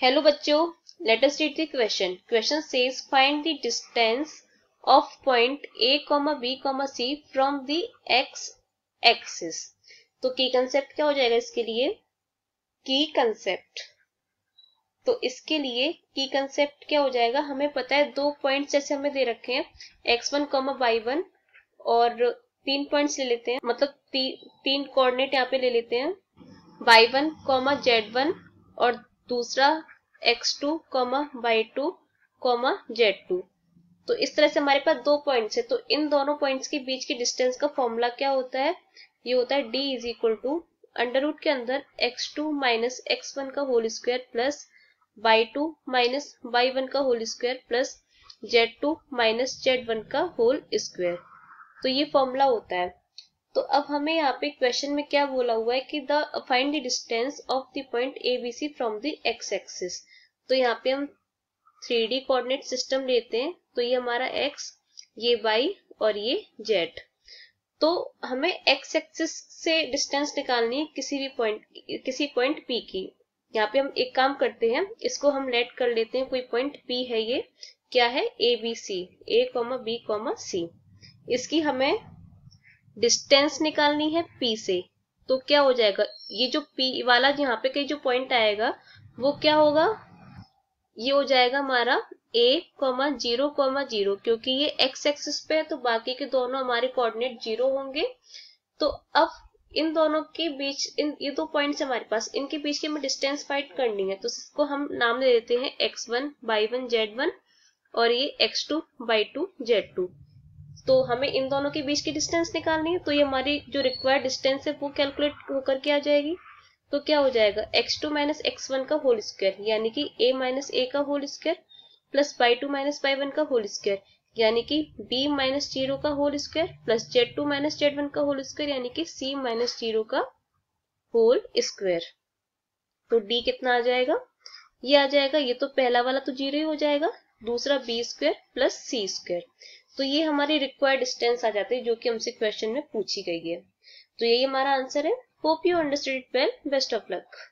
Hello बच्चों, let us read the question question says find the distance of point A comma B comma C from the X axis तो की concept क्या हो जाएगा इसके लिए की कंसेप्ट तो इसके लिए की कंसेप्ट क्या हो जाएगा हमें पता है दो पॉइंट्स जैसे हमें दे रखे हैं X one comma Y one और तीन पॉइंट्स ले लेते हैं मतलब ती, तीन कोऑर्डिनेट यहाँ पे ले लेते हैं Y one comma Z one और दूसरा X two comma Y two comma Z two तो इस तरह से हमारे पास दो पॉइंट्स है तो इन दोनों पॉइंट्स के बीच की डिस्टेंस का फॉर्मूला क्या होता है ये होता है D is equal to under root के अंदर X two minus X one का whole square plus Y two minus Y one का whole square plus Z two minus Z one का होल स्क्वायर तो ये फॉर्मूला होता है तो अब हमें यहाँ पे क्वेश्चन में क्या बोला हुआ है कि the find the distance of the point A B C from the X axis तो यहाँ पे हम थ्री डी कोऑर्डिनेट सिस्टम लेते हैं तो ये हमारा x, ये y और ये z। तो हमें x एक्सिस से डिस्टेंस निकालनी है किसी भी पॉइंट किसी पॉइंट P की यहाँ पे हम एक काम करते हैं इसको हम लेट कर लेते हैं कोई पॉइंट P है ये क्या है A B C A comma B comma C इसकी हमें डिस्टेंस निकालनी है P से तो क्या हो जाएगा ये जो P वाला यहाँ पे जो पॉइंट आएगा वो क्या होगा ये हो जाएगा हमारा A comma zero comma zero क्योंकि ये x एक्सिस पे है तो बाकी के दोनों हमारे कोऑर्डिनेट जीरो होंगे तो अब इन दोनों के बीच इन ये दो पॉइंट्स हमारे पास इनके बीच की हमें डिस्टेंस फाइंड करनी है तो इसको हम नाम दे देते हैं X one Y one Z one और ये X two Y two Z two तो हमें इन दोनों के बीच की डिस्टेंस निकालनी है तो ये हमारी जो रिक्वायर्ड डिस्टेंस है वो कैलकुलेट होकर के आ जाएगी तो क्या हो जाएगा X two minus X one का होल स्क्वायर यानी कि ए माइनस ए का whole square plus Y two minus Y one का होल स्क्वायर यानी कि बी माइनस जीरो का whole square plus Z two minus Z one का whole square यानी कि सी माइनस जीरो का होल स्क्वायर तो डी कितना आ जाएगा ये आ जाएगा ये तो पहला वाला तो जीरो ही हो जाएगा दूसरा B square plus C square तो ये हमारी रिक्वायर्ड स्टेंस आ जाती है जो कि हमसे क्वेश्चन में पूछी गई है तो यही हमारा आंसर है hope you it well best of luck